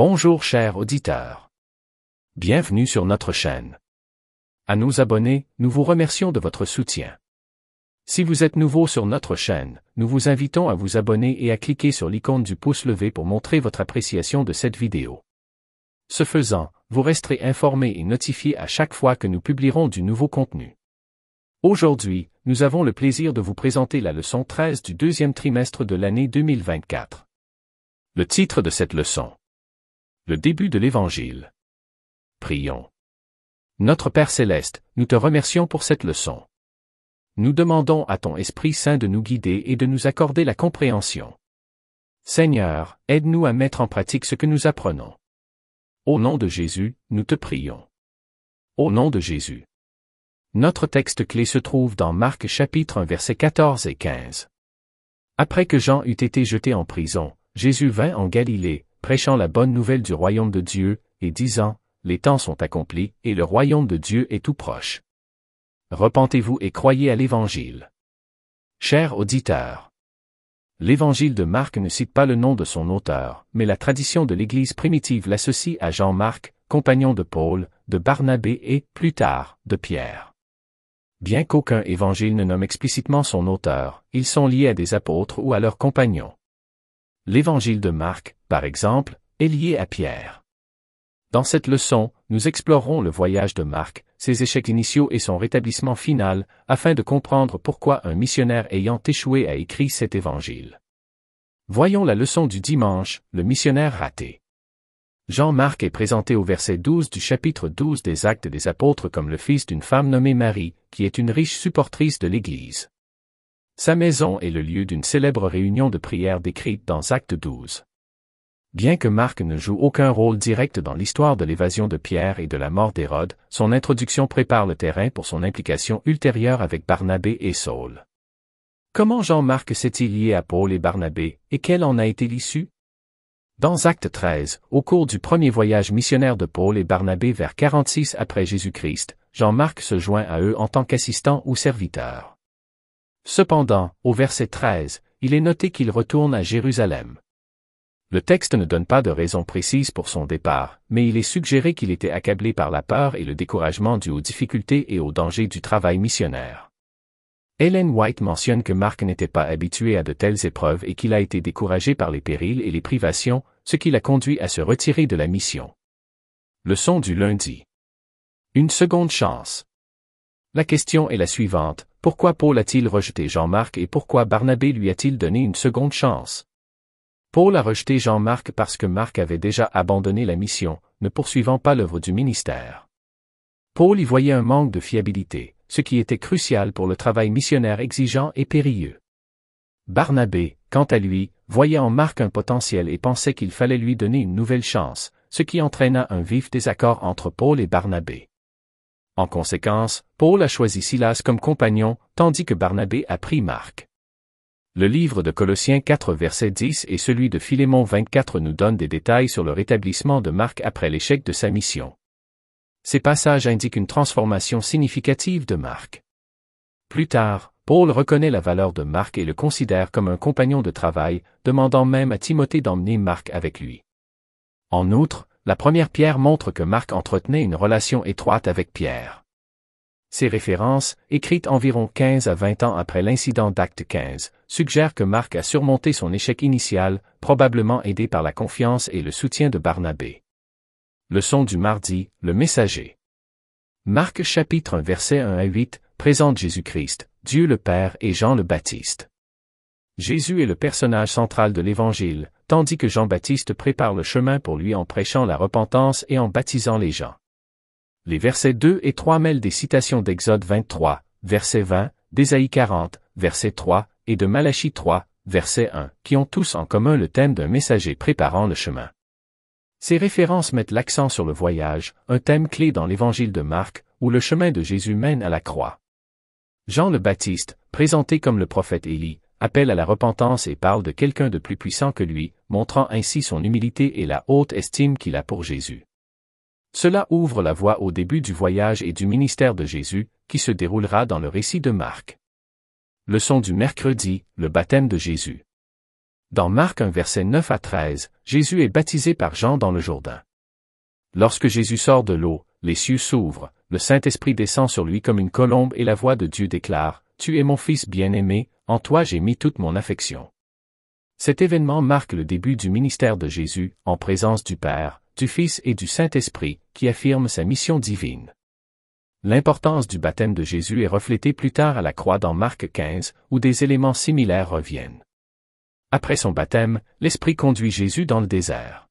Bonjour chers auditeurs. Bienvenue sur notre chaîne. À nos abonnés, nous vous remercions de votre soutien. Si vous êtes nouveau sur notre chaîne, nous vous invitons à vous abonner et à cliquer sur l'icône du pouce levé pour montrer votre appréciation de cette vidéo. Ce faisant, vous resterez informé et notifié à chaque fois que nous publierons du nouveau contenu. Aujourd'hui, nous avons le plaisir de vous présenter la leçon 13 du deuxième trimestre de l'année 2024. Le titre de cette leçon le début de l'Évangile. Prions. Notre Père céleste, nous te remercions pour cette leçon. Nous demandons à ton Esprit Saint de nous guider et de nous accorder la compréhension. Seigneur, aide-nous à mettre en pratique ce que nous apprenons. Au nom de Jésus, nous te prions. Au nom de Jésus. Notre texte clé se trouve dans Marc chapitre 1 versets 14 et 15. Après que Jean eut été jeté en prison, Jésus vint en Galilée, prêchant la bonne nouvelle du royaume de Dieu, et disant, Les temps sont accomplis, et le royaume de Dieu est tout proche. Repentez-vous et croyez à l'Évangile. Chers auditeurs, l'Évangile de Marc ne cite pas le nom de son auteur, mais la tradition de l'Église primitive l'associe à Jean-Marc, compagnon de Paul, de Barnabé et, plus tard, de Pierre. Bien qu'aucun évangile ne nomme explicitement son auteur, ils sont liés à des apôtres ou à leurs compagnons l'évangile de Marc, par exemple, est lié à Pierre. Dans cette leçon, nous explorerons le voyage de Marc, ses échecs initiaux et son rétablissement final, afin de comprendre pourquoi un missionnaire ayant échoué a écrit cet évangile. Voyons la leçon du dimanche, le missionnaire raté. Jean-Marc est présenté au verset 12 du chapitre 12 des Actes des Apôtres comme le fils d'une femme nommée Marie, qui est une riche supportrice de l'Église. Sa maison est le lieu d'une célèbre réunion de prière décrite dans Acte 12. Bien que Marc ne joue aucun rôle direct dans l'histoire de l'évasion de Pierre et de la mort d'Hérode, son introduction prépare le terrain pour son implication ultérieure avec Barnabé et Saul. Comment Jean-Marc s'est-il lié à Paul et Barnabé, et quelle en a été l'issue Dans Acte 13, au cours du premier voyage missionnaire de Paul et Barnabé vers 46 après Jésus-Christ, Jean-Marc se joint à eux en tant qu'assistant ou serviteur. Cependant, au verset 13, il est noté qu'il retourne à Jérusalem. Le texte ne donne pas de raison précise pour son départ, mais il est suggéré qu'il était accablé par la peur et le découragement dû aux difficultés et aux dangers du travail missionnaire. Helen White mentionne que Mark n'était pas habitué à de telles épreuves et qu'il a été découragé par les périls et les privations, ce qui l'a conduit à se retirer de la mission. Leçon du lundi. Une seconde chance. La question est la suivante, pourquoi Paul a-t-il rejeté Jean-Marc et pourquoi Barnabé lui a-t-il donné une seconde chance Paul a rejeté Jean-Marc parce que Marc avait déjà abandonné la mission, ne poursuivant pas l'œuvre du ministère. Paul y voyait un manque de fiabilité, ce qui était crucial pour le travail missionnaire exigeant et périlleux. Barnabé, quant à lui, voyait en Marc un potentiel et pensait qu'il fallait lui donner une nouvelle chance, ce qui entraîna un vif désaccord entre Paul et Barnabé. En conséquence, Paul a choisi Silas comme compagnon, tandis que Barnabé a pris Marc. Le livre de Colossiens 4 verset 10 et celui de Philémon 24 nous donnent des détails sur le rétablissement de Marc après l'échec de sa mission. Ces passages indiquent une transformation significative de Marc. Plus tard, Paul reconnaît la valeur de Marc et le considère comme un compagnon de travail, demandant même à Timothée d'emmener Marc avec lui. En outre, la première pierre montre que Marc entretenait une relation étroite avec Pierre. Ces références, écrites environ 15 à 20 ans après l'incident d'Acte 15, suggèrent que Marc a surmonté son échec initial, probablement aidé par la confiance et le soutien de Barnabé. Leçon du mardi, le messager. Marc chapitre 1 verset 1 à 8 présente Jésus-Christ, Dieu le Père et Jean le Baptiste. Jésus est le personnage central de l'Évangile, tandis que Jean-Baptiste prépare le chemin pour lui en prêchant la repentance et en baptisant les gens. Les versets 2 et 3 mêlent des citations d'Exode 23, verset 20, d'Ésaïe 40, verset 3, et de Malachie 3, verset 1, qui ont tous en commun le thème d'un messager préparant le chemin. Ces références mettent l'accent sur le voyage, un thème clé dans l'évangile de Marc, où le chemin de Jésus mène à la croix. Jean le Baptiste, présenté comme le prophète Élie, appelle à la repentance et parle de quelqu'un de plus puissant que lui, montrant ainsi son humilité et la haute estime qu'il a pour Jésus. Cela ouvre la voie au début du voyage et du ministère de Jésus, qui se déroulera dans le récit de Marc. Leçon du mercredi, le baptême de Jésus. Dans Marc 1 verset 9 à 13, Jésus est baptisé par Jean dans le Jourdain. Lorsque Jésus sort de l'eau, les cieux s'ouvrent, le Saint-Esprit descend sur lui comme une colombe et la voix de Dieu déclare, Tu es mon Fils bien-aimé, en toi j'ai mis toute mon affection. Cet événement marque le début du ministère de Jésus, en présence du Père, du Fils et du Saint-Esprit, qui affirme sa mission divine. L'importance du baptême de Jésus est reflétée plus tard à la croix dans Marc 15, où des éléments similaires reviennent. Après son baptême, l'Esprit conduit Jésus dans le désert.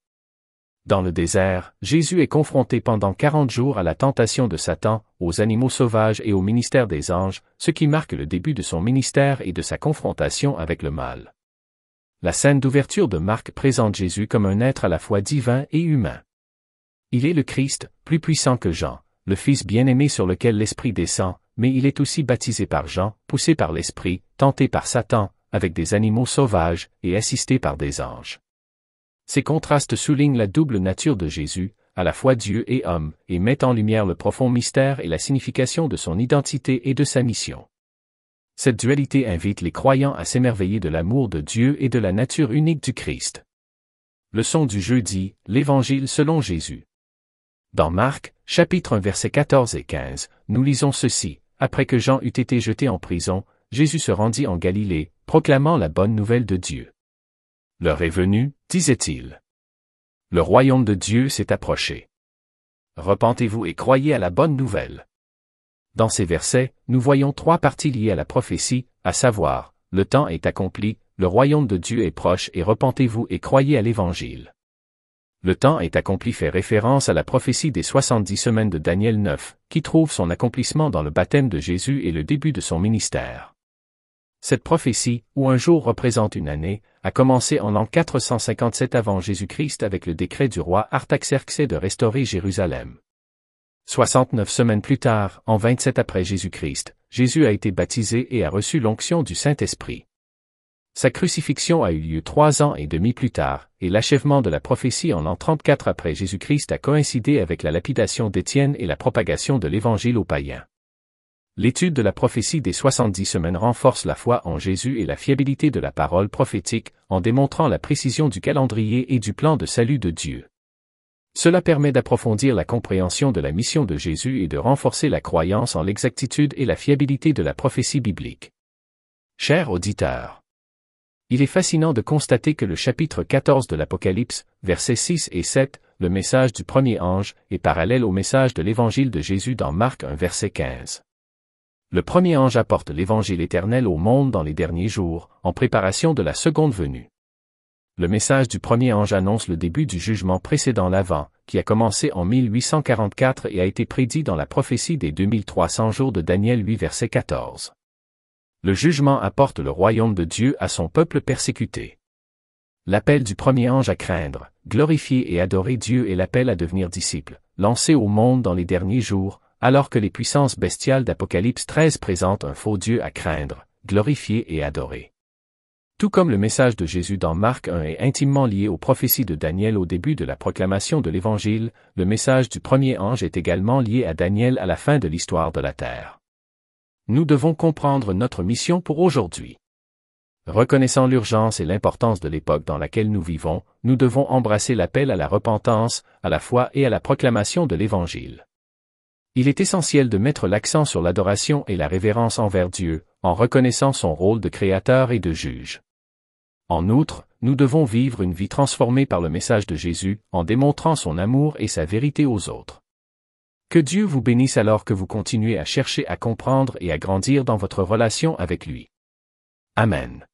Dans le désert, Jésus est confronté pendant quarante jours à la tentation de Satan, aux animaux sauvages et au ministère des anges, ce qui marque le début de son ministère et de sa confrontation avec le mal. La scène d'ouverture de Marc présente Jésus comme un être à la fois divin et humain. Il est le Christ, plus puissant que Jean, le Fils bien-aimé sur lequel l'Esprit descend, mais il est aussi baptisé par Jean, poussé par l'Esprit, tenté par Satan, avec des animaux sauvages, et assisté par des anges. Ces contrastes soulignent la double nature de Jésus, à la fois Dieu et homme, et mettent en lumière le profond mystère et la signification de son identité et de sa mission. Cette dualité invite les croyants à s'émerveiller de l'amour de Dieu et de la nature unique du Christ. Leçon du jeudi, l'Évangile selon Jésus. Dans Marc, chapitre 1 versets 14 et 15, nous lisons ceci, Après que Jean eut été jeté en prison, Jésus se rendit en Galilée, proclamant la bonne nouvelle de Dieu. L'heure est venue, disait-il. Le royaume de Dieu s'est approché. Repentez-vous et croyez à la bonne nouvelle. Dans ces versets, nous voyons trois parties liées à la prophétie, à savoir, le temps est accompli, le royaume de Dieu est proche et repentez-vous et croyez à l'Évangile. Le temps est accompli fait référence à la prophétie des 70 semaines de Daniel 9, qui trouve son accomplissement dans le baptême de Jésus et le début de son ministère. Cette prophétie, où un jour représente une année, a commencé en l'an 457 avant Jésus-Christ avec le décret du roi Artaxerxès de restaurer Jérusalem. 69 semaines plus tard, en 27 après Jésus-Christ, Jésus a été baptisé et a reçu l'onction du Saint-Esprit. Sa crucifixion a eu lieu trois ans et demi plus tard, et l'achèvement de la prophétie en l'an 34 après Jésus-Christ a coïncidé avec la lapidation d'Étienne et la propagation de l'Évangile aux païens. L'étude de la prophétie des 70 semaines renforce la foi en Jésus et la fiabilité de la parole prophétique en démontrant la précision du calendrier et du plan de salut de Dieu. Cela permet d'approfondir la compréhension de la mission de Jésus et de renforcer la croyance en l'exactitude et la fiabilité de la prophétie biblique. Chers auditeurs, il est fascinant de constater que le chapitre 14 de l'Apocalypse, versets 6 et 7, le message du premier ange, est parallèle au message de l'évangile de Jésus dans Marc 1 verset 15 le premier ange apporte l'Évangile éternel au monde dans les derniers jours, en préparation de la seconde venue. Le message du premier ange annonce le début du jugement précédant l'avant, qui a commencé en 1844 et a été prédit dans la prophétie des 2300 jours de Daniel 8 verset 14. Le jugement apporte le royaume de Dieu à son peuple persécuté. L'appel du premier ange à craindre, glorifier et adorer Dieu est l'appel à devenir disciple, lancé au monde dans les derniers jours, alors que les puissances bestiales d'Apocalypse 13 présentent un faux Dieu à craindre, glorifier et adorer. Tout comme le message de Jésus dans Marc 1 est intimement lié aux prophéties de Daniel au début de la proclamation de l'Évangile, le message du premier ange est également lié à Daniel à la fin de l'histoire de la Terre. Nous devons comprendre notre mission pour aujourd'hui. Reconnaissant l'urgence et l'importance de l'époque dans laquelle nous vivons, nous devons embrasser l'appel à la repentance, à la foi et à la proclamation de l'Évangile. Il est essentiel de mettre l'accent sur l'adoration et la révérence envers Dieu, en reconnaissant son rôle de créateur et de juge. En outre, nous devons vivre une vie transformée par le message de Jésus, en démontrant son amour et sa vérité aux autres. Que Dieu vous bénisse alors que vous continuez à chercher à comprendre et à grandir dans votre relation avec lui. Amen.